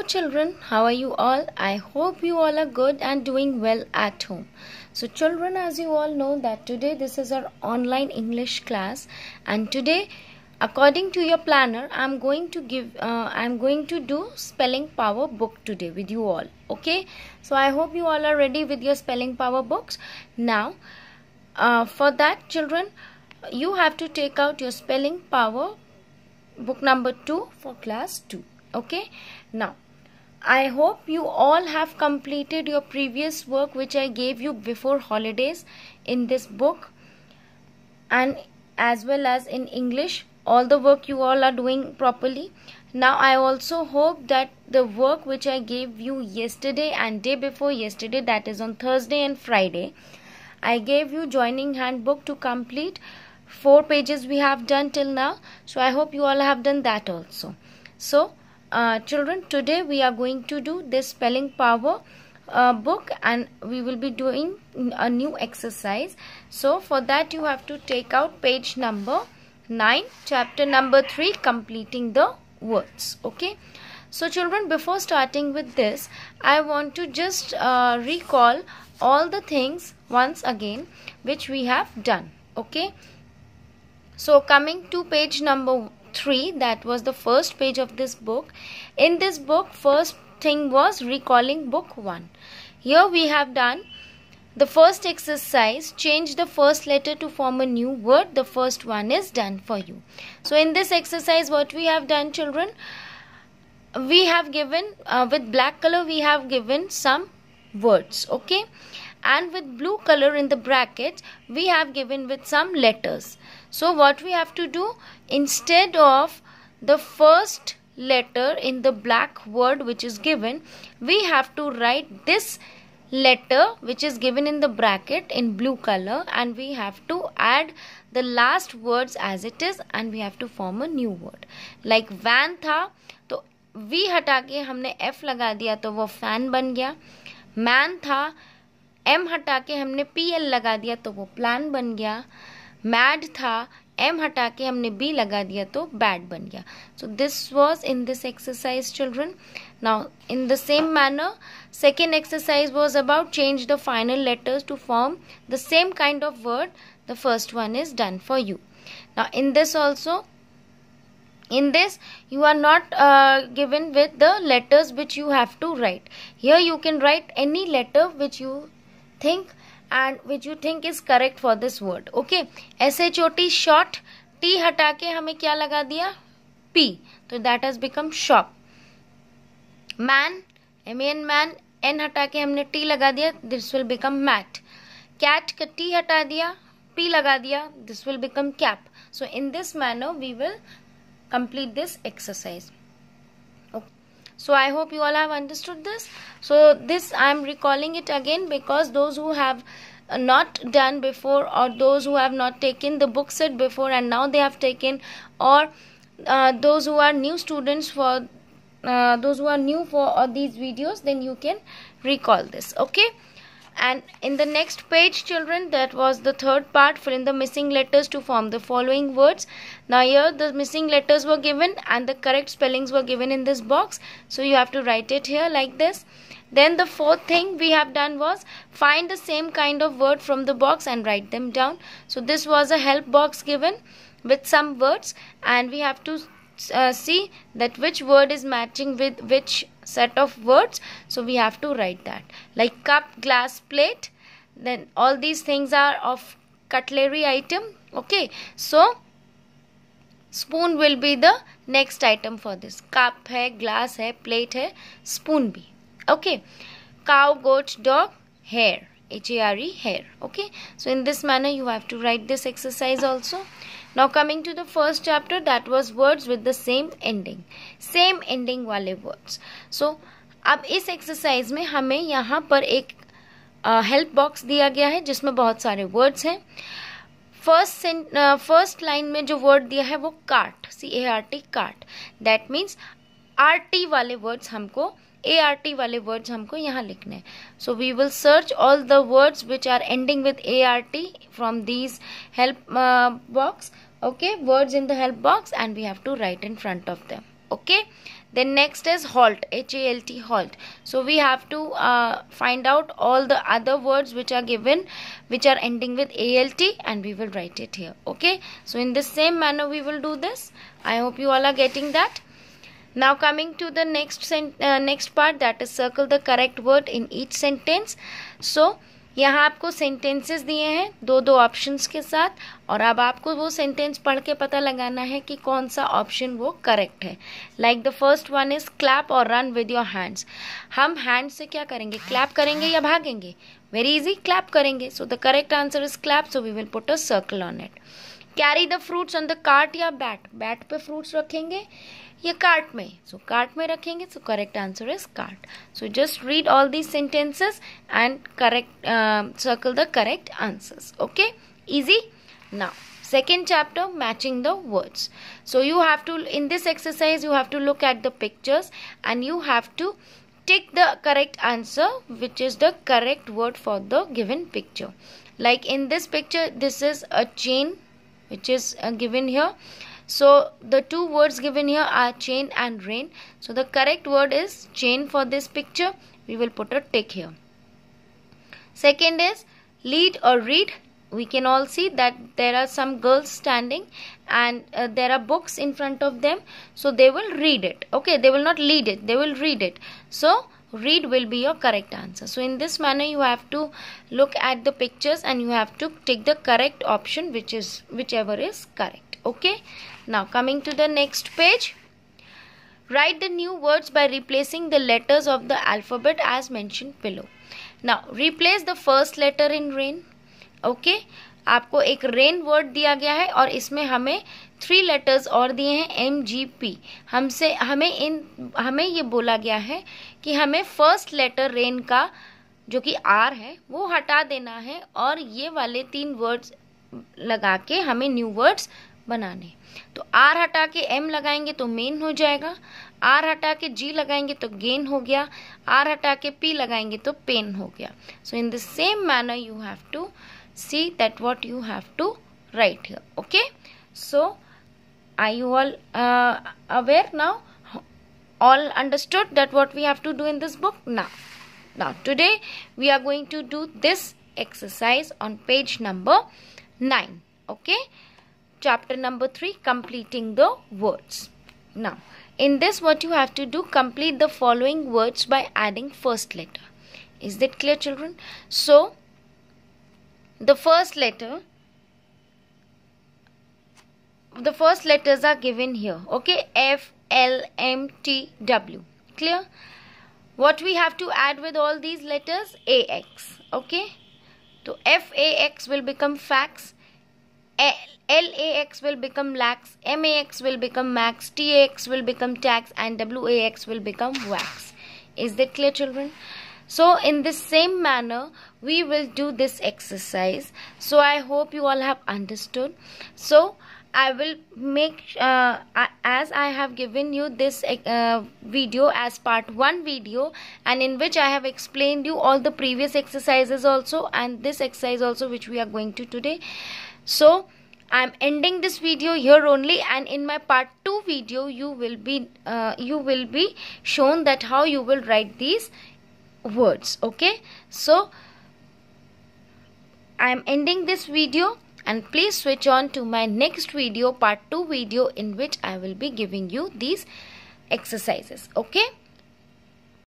Hello children, how are you all? I hope you all are good and doing well at home. So children, as you all know that today this is our online English class and today according to your planner i'm going to give uh, i'm going to do spelling power book today with you all okay so i hope you all are ready with your spelling power books now uh, for that children you have to take out your spelling power book number 2 for class 2 okay now I hope you all have completed your previous work which I gave you before holidays in this book and as well as in English all the work you all are doing properly now I also hope that the work which I gave you yesterday and day before yesterday that is on Thursday and Friday I gave you joining handbook to complete four pages we have done till now so I hope you all have done that also so uh, children today we are going to do this spelling power uh, book and we will be doing a new exercise so for that you have to take out page number 9 chapter number 3 completing the words okay so children before starting with this I want to just uh, recall all the things once again which we have done okay so coming to page number 3 that was the first page of this book in this book first thing was recalling book 1 here we have done the first exercise change the first letter to form a new word the first one is done for you so in this exercise what we have done children we have given uh, with black color we have given some words okay and with blue color in the brackets we have given with some letters so what we have to do instead of the first letter in the black word which is given we have to write this letter which is given in the bracket in blue color and we have to add the last words as it is and we have to form a new word like van tha to v hata ke humne f laga diya to wo fan ban gaya man tha m hata ke humne pl laga diya to wo plan ban gaya mad था M हटा के हमने B लगा दिया तो bad बन गया so this was in this exercise children now in the same manner second exercise was about change the final letters to form the same kind of word the first one is done for you now in this also in this you are not given with the letters which you have to write here you can write any letter which you think and which you think is correct for this word okay S H O T short T हटा के हमें क्या लगा दिया P तो that has become shop man M N man N हटा के हमने टी लगा दिया this will become mat cat का टी हटा दिया पी लगा दिया this will become cap so in this manner we will complete this exercise so i hope you all have understood this so this i'm recalling it again because those who have uh, not done before or those who have not taken the book set before and now they have taken or uh, those who are new students for uh, those who are new for uh, these videos then you can recall this okay and in the next page children that was the third part fill in the missing letters to form the following words now here the missing letters were given and the correct spellings were given in this box so you have to write it here like this then the fourth thing we have done was find the same kind of word from the box and write them down so this was a help box given with some words and we have to uh, see that which word is matching with which set of words so we have to write that like cup glass plate then all these things are of cutlery item okay so spoon will be the next item for this cup hai glass hai plate hai spoon bhi okay cow goat dog hair h a r e hair okay so in this manner you have to write this exercise also now coming to the first chapter that was words with the same ending same ending वाले words so so, अब इस exercise में हमें यहाँ पर एक help uh, box दिया गया है जिसमें बहुत सारे वर्ड्स हैं फर्स्ट फर्स्ट लाइन में जो वर्ड दिया है वो cart C A R T cart that means R T वाले वर्ड्स हमको ए आर टी वाले वर्ड्स हमको यहाँ लिखने हैं so we will search all the words which are ending with A R T from these help box okay words in the help box and we have to write in front of them okay then next is halt H A L T halt so we have to find out all the other words which are given which are ending with A L T and we will write it here okay so in the same manner we will do this I hope you all are getting that now coming to the next uh, next part that is circle the correct word in each sentence so यहाँ आपको sentences दिए हैं दो दो options के साथ और अब आपको वो सेंटेंस पढ़ के पता लगाना है कि कौन सा ऑप्शन वो करेक्ट है like the first one is clap और रन विद योर हैंड्स हम हैंड से क्या करेंगे क्लैप करेंगे या भागेंगे वेरी इजी क्लैप करेंगे so the correct answer is clap so we will put a circle on it carry the fruits on the cart या बैट बैट पे फ्रूट्स रखेंगे या कार्ट में सो so, कार्ट में रखेंगे so correct answer is cart so just read all these sentences and correct circle the correct answers okay easy now second chapter matching the words so you have to in this exercise you have to look at the pictures and you have to take the correct answer which is the correct word for the given picture like in this picture this is a chain which is uh, given here so the two words given here are chain and rain so the correct word is chain for this picture we will put a tick here second is lead or read we can all see that there are some girls standing and uh, there are books in front of them so they will read it okay they will not lead it they will read it so read will be your correct answer so in this manner you have to look at the pictures and you have to take the correct option which is whichever is correct okay now coming to the next page write the new words by replacing the letters of the alphabet as mentioned below now replace the first letter in rain okay आपको एक rain word दिया गया है और इसमें हमें three letters और दिए हैं एम जी पी हमसे हमें इन हमें ये बोला गया है कि हमें फर्स्ट लेटर रेन का जो कि आर है वो हटा देना है और ये वाले तीन वर्ड्स लगा के हमें न्यू वर्ड्स बनाने तो आर हटा के एम लगाएंगे तो मेन हो जाएगा आर हटा के जी लगाएंगे तो गेन हो गया आर हटा के पी लगाएंगे तो पेन हो गया so in the same manner you have to see that what you have to write here okay so I you all aware now all understood that what we have to do in this book now now today we are going to do this exercise on page number 9 okay chapter number 3 completing the words now in this what you have to do complete the following words by adding first letter is that clear children so the first letter the first letters are given here okay f LMTW. Clear? What we have to add with all these letters? AX. Okay? So FAX will become fax. LAX will become lax, MAX will become max, TAX will become tax and WAX will become wax. Is that clear children? So in the same manner, we will do this exercise. So I hope you all have understood. So I will make uh, as I have given you this uh, video as part 1 video and in which I have explained you all the previous exercises also and this exercise also which we are going to today. So I'm ending this video here only and in my part 2 video you will be uh, you will be shown that how you will write these words okay so I'm ending this video and please switch on to my next video part 2 video in which I will be giving you these exercises okay